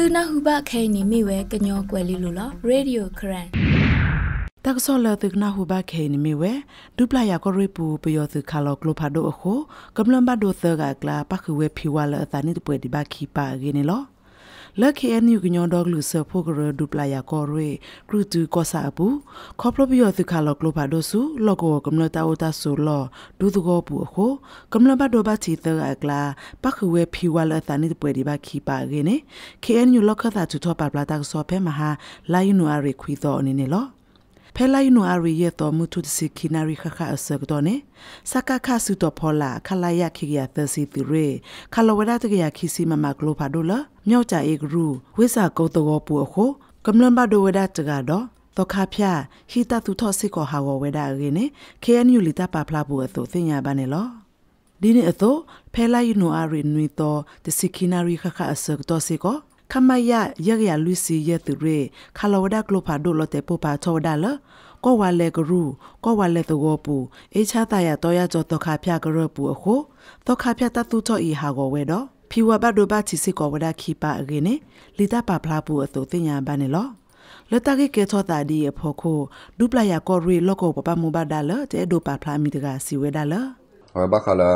သူနာဟုဘခဲနေမိဝဲကညောကွယ်လီလိုလားရေဒီယိုခရန်တက်ဆောလတုကနာဟုဘခဲနေမိဝဲဒူပလာယာကိုရိပူပယောသူခါလောကလိုဖာဒိုအခု ကမ္လမ်ဘဒိုသဂါကလာပခုဝဲဖီဝါလအသနိတပွဲဒီဘခီပါရင်းနော်လက်ခဲအန်ယူကညောဒေါဂလူဆဖိုကရဒူပလာယာကောရဲကရူတူကောဆာပူခေါပလပီယောသခါလောကလိုပါဒိုဆူလောကောကမ္လတာဝတာဆူလောဒူသကောပူအခုကမ္လဘဒိုဘချီတအကလာပခဝဲဖီဝါလသနိပွေဒီဘခီပါဂေနေခဲအန်ယူလောခသာချူထောပါပလာတာဆောဖဲမဟာလာယူနူအရီခွီသောအနေနဲ့လောဖဲလိုက်နိုအရီရဲ့တော်မူသူစီခိနာရီခခအစကတော့နေစကခဆုတော်ဖောလာခလာယခိယသစီသူရေခလဝဒတကရခိစီမမကလိုဖာဒိုလာမြောက်ကြဧကရူဝိစာကောတောပူအခိုကမ္လန်ဘဒိုဝဒတကတော့တော့ခါဖျာဟီတသူထော့စစ်ကိုဟာဝဝဲတာရင်းနဲ့ KNU လီတာပါဖလာဘူးအစို့သိညာပါနေလောဒီနေ့အစို့ဖဲလိုက်နိုအရီနွီတော်တစီခိနာရီခခအစကတော့စီကောခမယယက်ရလူစီယက်သူရေခလဝဒကလိုဖာဒိုလတဲ့ပူပါချောဒါလကောဝါလေကရူကောဝါလေသောပူအေချာတရတော်ရကြောတခါဖျကရပူအခုတခါဖျတသူချောဤဟာကိုဝဲတော့ဖီဝဘဒိုဘချီစီကောဝဒခိပါအကင်းနေလီတာပါဖလာပူအသူတင်ညာဘာနေလောလတကိကေသောတာဒီအဖို့ကိုဒူပလာယာကောရီလောကောပပမဘဒါလတဲ့ဒိုပါဖလာမီတကစီဝဲဒါလဟောဘခလာ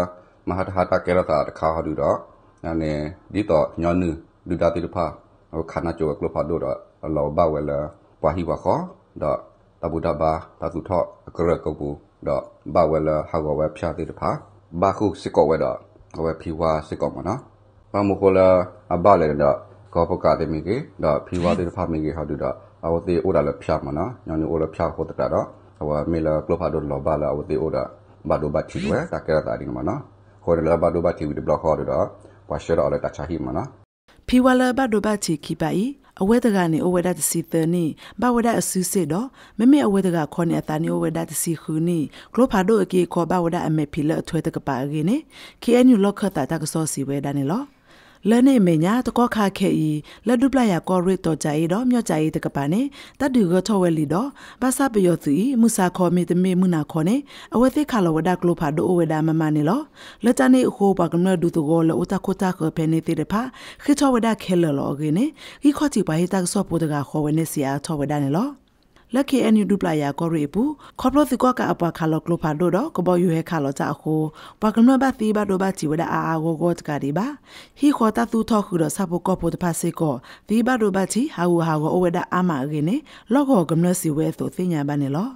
မဟာတာကေရတာခါဟာဒူတော့နာနေဒီတော့ညောနူးดูดาติลพาเอาขานาจวกลพาดูดเราบ้าเวลาปาฮิวะขอดอกตาบุดาบาตาสุทอกระกบูดอกบ้าเวลาฮาวเวพชาติลพาบาคุสิกอเวดอกเอาไว้พิวาสิกอมาเนาะပမကိုလာအဘလည်းတော့ကောပကတဲ့မိကေတော့ဖီဝါတဲ့ဖာမိကေဟာတူတော့အဝတိဥဒါလည်းဖျားမနော်ညောင်ညိုလည်းဖျားဟုတ်တာတော့ဟိုမေလာကလဖာတို့လောဘလာအဝတိဥဒါဘာတို့ဘာချီဝဲတကရတာဒီမနော်ခေါ်လည်းဘာတို့ဘာချီဝီဘလော့ခေါ်တော့ဘာရှောတော့လည်းတချာဟိမနော်ဖီဝလာဘဒိုဘချီခိပိုင်အဝဲတကနေအဝဲဒတ်စီသနီဘဝဒအဆူစစ်တော့မမေအဝဲတကခေါနေအတာနေအဝဲဒတ်စီခူနီကလိုဖာဒိုအကေခေါ်ဘဝဒအမေဖီလအထွဲတကပါအကေနေ KNU လောက်ခတာတကစောစီဝဲဒနေလောလဲနေမေညာတကောခခဲဤလက်ဒုပလယာကောရစ်တော်ကြဤတော့မြော့ကြဤတကပနဲ့တတ်တူကထောဝဲလီတော့ဘာသာပယောသူဤမူစာခေါ်မေတမေမူနာခေါ်နေအဝသိခါလဝဒကလိုဖာဒိုဝဲဒါမမနေလောလက်တနေခိုးပါကမဒူတူကောလဥတခိုတာခပဲနေတဲ့ဖာခေထောဝဒခဲလောဂေနေဤခေါ်ချီပါဟိတာဆော့ပိုဒကခေါ်ဝဲနေစီယာထောဝဲဒါနေလောလက်ကေအန်ယူဒူပလာယာကောရီပူခေါပလတိကောကအပွားခါလောကလဖာဒိုတော့ကဘောယူဟဲခါလောချာခိုပကမနဘသီဘဒိုဘချီဝဒအာအာဂိုဂတ်ကဒီဘာဟီခေါ်တာသူထောက်ခုတော့ဆပုကောပုတဖာစေကောသီဘဒိုဘချီဟာဝဟာဂိုအဝဒအာမအကင်းနေလောကောကမနစီဝဲဆိုသိညာပါနေလော